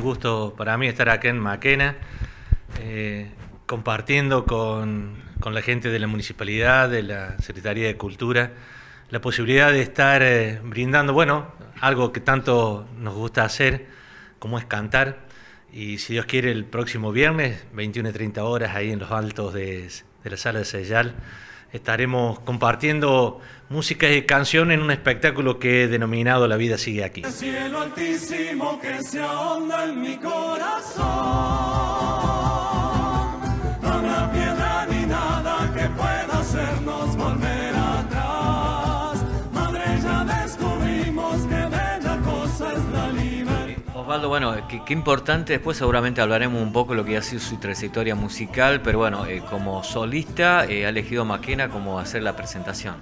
gusto para mí estar aquí en Maquena, eh, compartiendo con, con, la gente de la municipalidad, de la Secretaría de Cultura, la posibilidad de estar eh, brindando, bueno, algo que tanto nos gusta hacer, como es cantar. Y si Dios quiere, el próximo viernes, 21 y 30 horas, ahí en los altos de, de la sala de Sellal estaremos compartiendo música y canción en un espectáculo que he denominado La vida sigue aquí. en mi corazón. bueno, qué, importante, después seguramente hablaremos un poco de lo que ha sido su trayectoria musical, pero bueno, eh, como solista eh, ha elegido Maquena como hacer la presentación.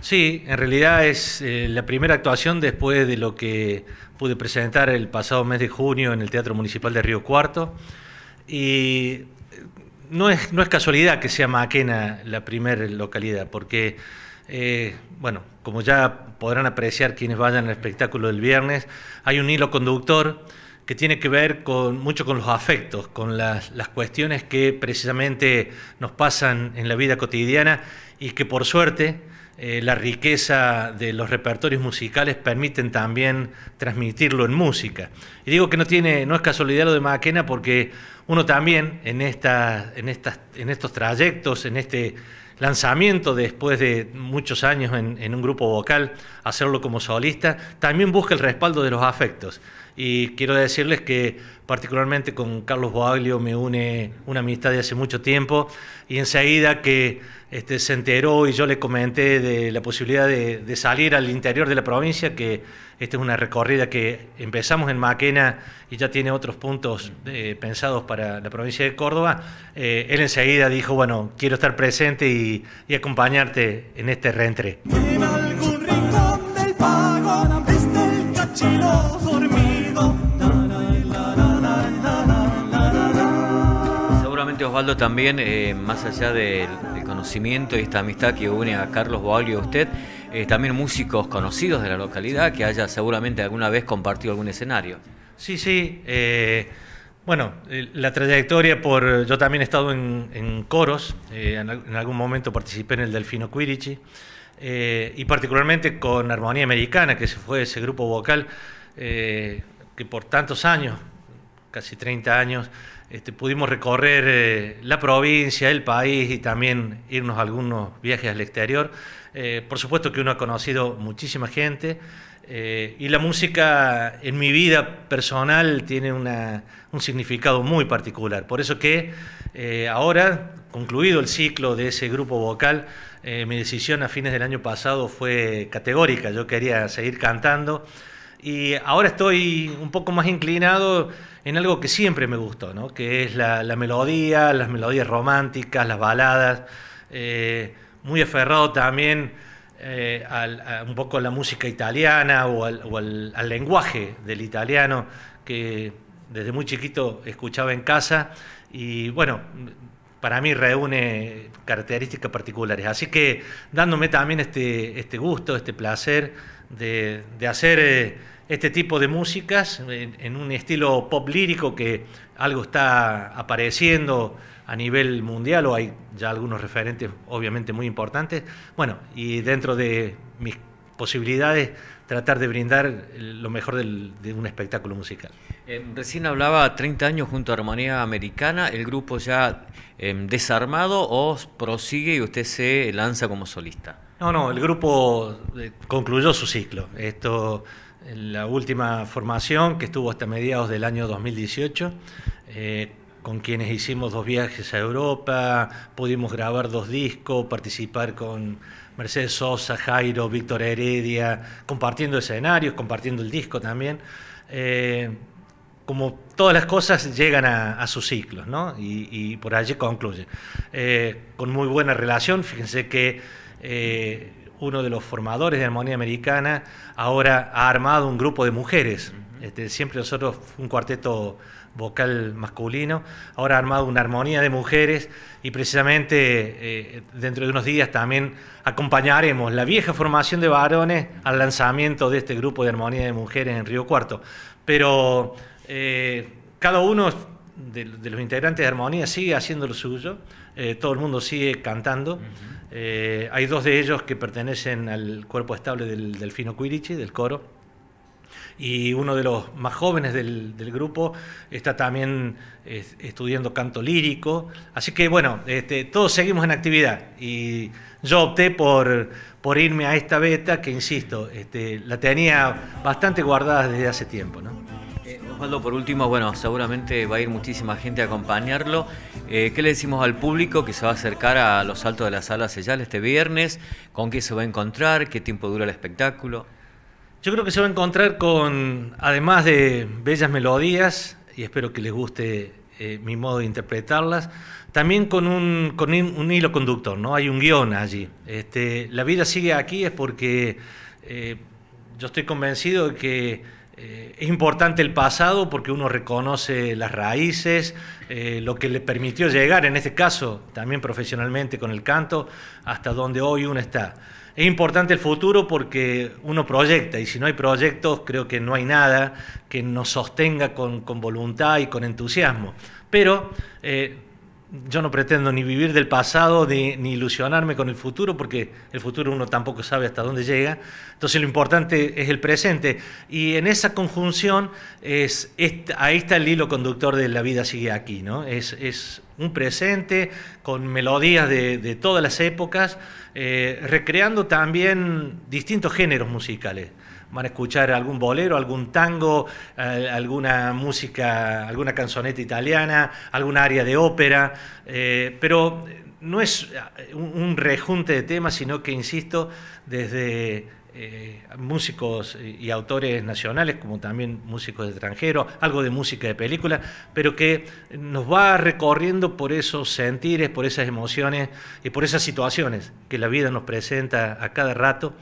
Sí, en realidad es eh, la primera actuación después de lo que pude presentar el pasado mes de junio en el Teatro Municipal de Río Cuarto. Y no es, no es casualidad que sea Maquena la primera localidad, porque, bueno, como ya podrán apreciar quienes vayan al espectáculo del viernes, hay un hilo conductor que tiene que ver mucho con los afectos, con las, cuestiones que precisamente nos pasan en la vida cotidiana y que por suerte eh, la riqueza de los repertorios musicales permiten también transmitirlo en música. Y digo que no, tiene, no es casualidad lo de Maquena porque uno también en, estos trayectos, en este lanzamiento después de muchos años en un grupo vocal, hacerlo como solista, también busca el respaldo de los afectos y quiero decirles que particularmente con Carlos Boaglio me une una amistad de hace mucho tiempo y enseguida que este, se enteró y yo le comenté de la posibilidad de, salir al interior de la provincia, que esta es una recorrida que empezamos en Maquena y ya tiene otros puntos eh, pensados para la provincia de Córdoba, eh, él enseguida dijo, bueno, quiero estar presente y, acompañarte en este reentre. Osvaldo, también, eh, más allá del, conocimiento y esta amistad que une a Carlos Boaglio y a usted, eh, también músicos conocidos de la localidad que haya seguramente alguna vez compartido algún escenario. Sí, sí. Eh, bueno, la trayectoria por. Yo también he estado en, coros, en, algún momento participé en el Delfino Quirichi, y particularmente con Armonía Americana, que fue ese grupo vocal que por tantos años, casi 30 años, este, pudimos recorrer eh, la provincia, el país y también irnos a algunos viajes al exterior. Eh, por supuesto que uno ha conocido muchísima gente eh, y la música en mi vida personal tiene una, un significado muy particular. Por eso que ahora, concluido el ciclo de ese grupo vocal, mi decisión a fines del año pasado fue categórica. Yo quería seguir cantando. Y ahora estoy un poco más inclinado en algo que siempre me gustó, que es la, melodía, las melodías románticas, las baladas, eh, muy aferrado también eh, un poco la música italiana o, al, lenguaje del italiano que desde muy chiquito escuchaba en casa y bueno, para mí reúne características particulares. Así que dándome también este, este gusto, este placer de, hacer... Eh, este tipo de músicas en, un estilo pop lírico que algo está apareciendo a nivel mundial o hay ya algunos referentes obviamente muy importantes. Bueno, y dentro de mis posibilidades tratar de brindar lo mejor de un espectáculo musical. Eh, recién hablaba 30 años junto a Armonía Americana, ¿el grupo ya em, desarmado o prosigue y usted se lanza como solista? No, no, el grupo eh, concluyó su ciclo. Esto la última formación que estuvo hasta mediados del año 2018, eh, con quienes hicimos dos viajes a Europa, pudimos grabar dos discos, participar con Mercedes Sosa, Jairo, Víctor Heredia, compartiendo escenarios, compartiendo el disco también. Eh, como todas las cosas llegan a, a sus ciclos, ¿no? Y, por allí concluye. Eh, con muy buena relación, fíjense que uno de los formadores de Armonía Americana, ahora ha armado un grupo de mujeres. Este, siempre nosotros un cuarteto vocal masculino, ahora ha armado una armonía de mujeres y precisamente eh, dentro de unos días también acompañaremos la vieja formación de varones al lanzamiento de este grupo de armonía de mujeres en Río Cuarto. Pero eh, cada uno de, los integrantes de Armonía sigue haciendo lo suyo, eh, todo el mundo sigue cantando. Eh, hay dos de ellos que pertenecen al cuerpo estable del Delfino Quirici, del coro, y uno de los más jóvenes del, grupo está también estudiando canto lírico. Así que bueno, este, todos seguimos en actividad y yo opté por, por irme a esta beta que, insisto, este, la tenía bastante guardada desde hace tiempo por último, bueno, seguramente va a ir muchísima gente a acompañarlo. Eh, ¿Qué le decimos al público que se va a acercar a los saltos de la sala Sellal este viernes? ¿Con qué se va a encontrar? ¿Qué tiempo dura el espectáculo? Yo creo que se va a encontrar con, además de bellas melodías, y espero que les guste eh, mi modo de interpretarlas, también con un, con un hilo conductor, ¿no? Hay un guión allí. Este, la vida sigue aquí es porque eh, yo estoy convencido de que eh, es importante el pasado porque uno reconoce las raíces, eh, lo que le permitió llegar, en este caso también profesionalmente con el canto, hasta donde hoy uno está. Es importante el futuro porque uno proyecta y si no hay proyectos creo que no hay nada que nos sostenga con, voluntad y con entusiasmo. Pero eh, yo no pretendo ni vivir del pasado ni ilusionarme con el futuro, porque el futuro uno tampoco sabe hasta dónde llega. Entonces lo importante es el presente. Y en esa conjunción, es, ahí está el hilo conductor de La vida sigue aquí, ¿no? Es, un presente con melodías de, todas las épocas, eh, recreando también distintos géneros musicales van a escuchar algún bolero, algún tango, alguna música, alguna canzoneta italiana, alguna área de ópera, eh, pero no es eh, un, rejunte de temas, sino que, insisto, desde eh, músicos y autores nacionales, como también músicos extranjeros, algo de música de película, pero que nos va recorriendo por esos sentires, por esas emociones y por esas situaciones que la vida nos presenta a cada rato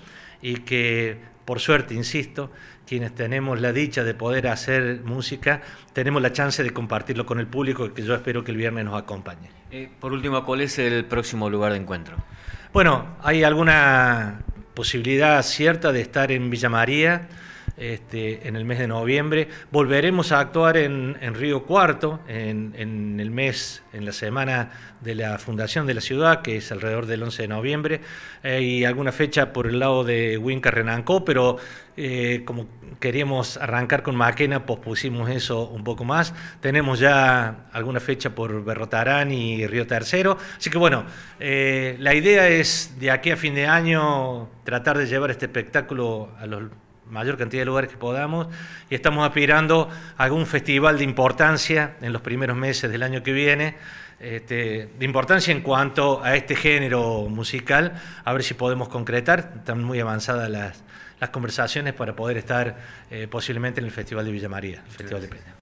y que por suerte, insisto, quienes tenemos la dicha de poder hacer música, tenemos la chance de compartirlo con el público, que yo espero que el viernes nos acompañe. Eh, por último, ¿cuál es el próximo lugar de encuentro? Bueno, hay alguna posibilidad cierta de estar en Villa María este, en el mes de noviembre. Volveremos a actuar en, Río Cuarto en, el mes, en la semana de la fundación de la ciudad, que es alrededor del 11 de noviembre, eh, y alguna fecha por el lado de Winca Renancó, pero eh, como queríamos arrancar con Maquena, pospusimos eso un poco más. Tenemos ya alguna fecha por Berrotarán y Río Tercero. Así que bueno, eh, la idea es de aquí a fin de año tratar de llevar este espectáculo a los mayor cantidad de lugares que podamos y estamos aspirando a algún festival de importancia en los primeros meses del año que viene, este, de importancia en cuanto a este género musical, a ver si podemos concretar, están muy avanzadas las, las conversaciones para poder estar eh, posiblemente en el Festival de Villa María, el Festival de Peña.